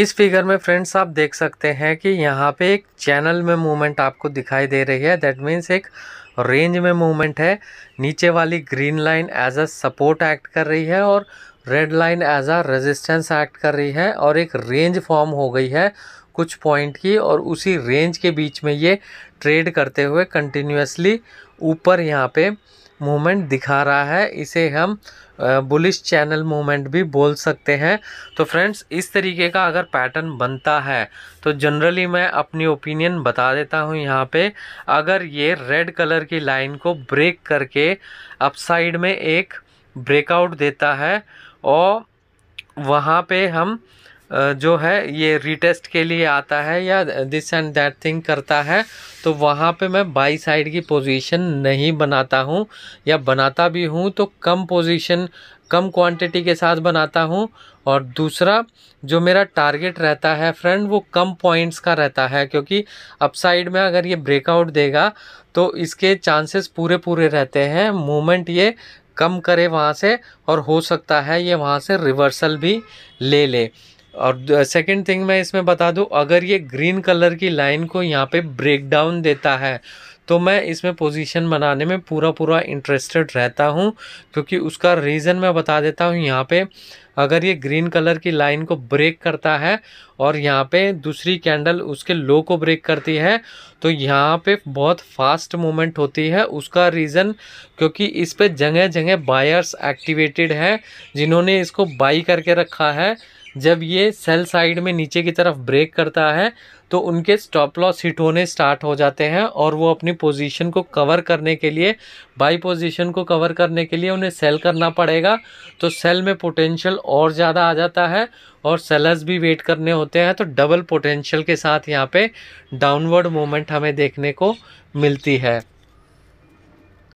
इस फिगर में फ्रेंड्स आप देख सकते हैं कि यहाँ पे एक चैनल में मूवमेंट आपको दिखाई दे रही है दैट मीन्स एक रेंज में मूवमेंट है नीचे वाली green line as a support act कर रही है और red line as a resistance act कर रही है और एक रेंज फॉर्म हो गई है कुछ पॉइंट की और उसी रेंज के बीच में ये ट्रेड करते हुए कंटिन्यूसली ऊपर यहाँ पे मूवमेंट दिखा रहा है इसे हम बुलिश चैनल मूवमेंट भी बोल सकते हैं तो फ्रेंड्स इस तरीके का अगर पैटर्न बनता है तो जनरली मैं अपनी ओपिनियन बता देता हूँ यहाँ पे अगर ये रेड कलर की लाइन को ब्रेक करके अपसाइड में एक ब्रेकआउट देता है और वहाँ पे हम जो है ये रीटेस्ट के लिए आता है या दिस एंड दैट थिंग करता है तो वहाँ पे मैं बाई साइड की पोजीशन नहीं बनाता हूँ या बनाता भी हूँ तो कम पोजीशन कम क्वांटिटी के साथ बनाता हूँ और दूसरा जो मेरा टारगेट रहता है फ्रेंड वो कम पॉइंट्स का रहता है क्योंकि अपसाइड में अगर ये ब्रेकआउट देगा तो इसके चांसेस पूरे पूरे रहते हैं मूवमेंट ये कम करे वहाँ से और हो सकता है ये वहाँ से रिवर्सल भी ले ले और सेकंड थिंग मैं इसमें बता दूं अगर ये ग्रीन कलर की लाइन को यहाँ पे ब्रेक डाउन देता है तो मैं इसमें पोजीशन बनाने में पूरा पूरा इंटरेस्टेड रहता हूँ क्योंकि उसका रीज़न मैं बता देता हूँ यहाँ पे अगर ये ग्रीन कलर की लाइन को ब्रेक करता है और यहाँ पे दूसरी कैंडल उसके लो को ब्रेक करती है तो यहाँ पे बहुत फास्ट मूवमेंट होती है उसका रीज़न क्योंकि इस पर जगह जगह बायर्स एक्टिवेटेड है जिन्होंने इसको बाई करके रखा है जब ये सेल साइड में नीचे की तरफ ब्रेक करता है तो उनके स्टॉप लॉस हिट होने स्टार्ट हो जाते हैं और वो अपनी पोजीशन को कवर करने के लिए बाई पोजीशन को कवर करने के लिए उन्हें सेल करना पड़ेगा तो सेल में पोटेंशियल और ज़्यादा आ जाता है और सेलर्स भी वेट करने होते हैं तो डबल पोटेंशियल के साथ यहाँ पे डाउनवर्ड मोमेंट हमें देखने को मिलती है